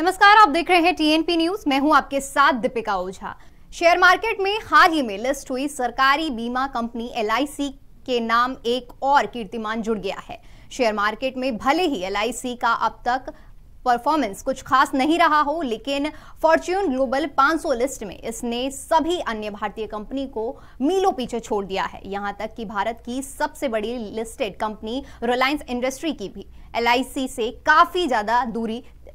नमस्कार आप देख रहे हैं टीएनपी न्यूज मैं हूं आपके साथ दीपिका ओझा शेयर मार्केट में हाल ही में लिस्ट हुई सरकारी बीमा कंपनी एल के नाम एक और कीर्तिमान जुड़ गया है शेयर मार्केट में भले ही एल का अब तक परफॉर्मेंस कुछ खास नहीं रहा हो लेकिन फॉर्च्यून ग्लोबल 500 लिस्ट में इसने सभी अन्य भारतीय कंपनी को मीलों पीछे छोड़ दिया है यहां तक कि भारत की सबसे बड़ी लिस्टेड कंपनी रिलायंस इंडस्ट्री की भी एल से काफी ज्यादा दूरी